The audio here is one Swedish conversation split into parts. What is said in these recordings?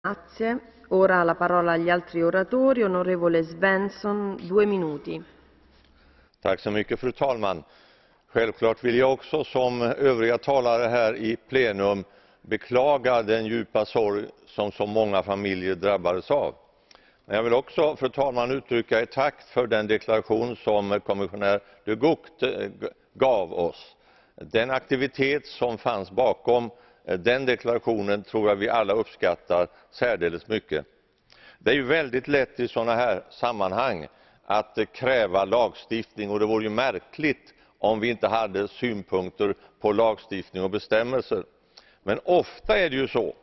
Grazie. Ora la parola agli altri oratori. Onorevole Svensson, due minuti. Tack så mycket, fru talman. Självklart vill jag också som övriga talare här i plenum beklaga den djupa sorg som så många familjer drabbades av. Men jag vill också, fru talman, uttrycka ett tack för den deklaration som kommissionär de Gucht eh, gav oss. Den aktivitet som fanns bakom Eh, den deklarationen tror jag vi alla uppskattar särdeles mycket. Det är ju väldigt lätt i sådana här sammanhang att eh, kräva lagstiftning och det vore ju märkligt om vi inte hade synpunkter på lagstiftning och bestämmelser. Men ofta är det ju så,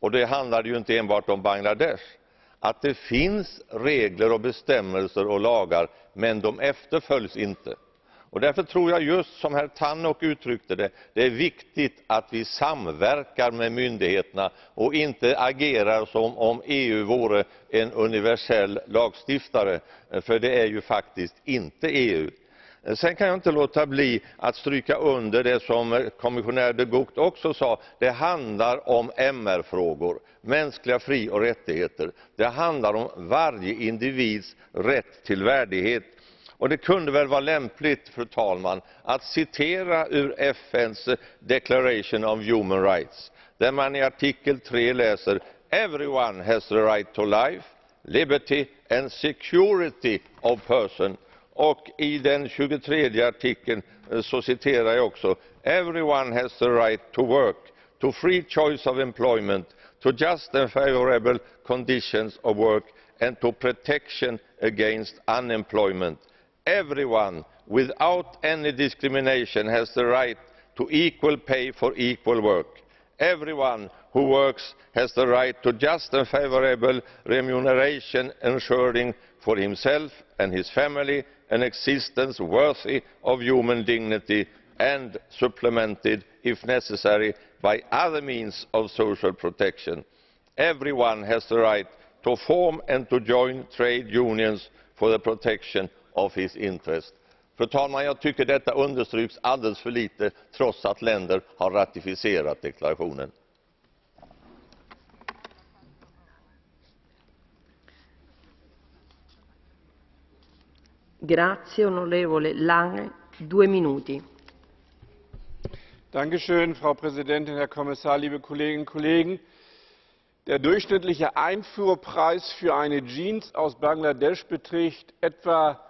och det handlar ju inte enbart om Bangladesh, att det finns regler och bestämmelser och lagar men de efterföljs inte. Och därför tror jag just som herr Tannock uttryckte det, det är viktigt att vi samverkar med myndigheterna och inte agerar som om EU vore en universell lagstiftare, för det är ju faktiskt inte EU. Sen kan jag inte låta bli att stryka under det som kommissionär de Gucht också sa. Det handlar om MR-frågor, mänskliga fri och rättigheter. Det handlar om varje individs rätt till värdighet. Och det kunde väl vara lämpligt, fru talman, att citera ur FNs Declaration of Human Rights, där man i artikel 3 läser Everyone has the right to life, liberty and security of person. Och i den 23 artikeln eh, så citerar jag också Everyone has the right to work, to free choice of employment, to just and favorable conditions of work and to protection against unemployment. everyone without any discrimination has the right to equal pay for equal work. Everyone who works has the right to just and favorable remuneration ensuring for himself and his family an existence worthy of human dignity and supplemented, if necessary, by other means of social protection. Everyone has the right to form and to join trade unions for the protection of his interest. Fru talman, jag tycker detta understryks alldeles för lite trots att länder har ratificerat deklarationen. Grazie, onorevole Lange. Due minuti. Dankeschön, Frau Präsidentin, Herr Kommissar, liebe Kolleginnen und Kollegen. Der durchschnittliche Einfuhrpreis für eine Jeans aus Bangladesch beträgt etwa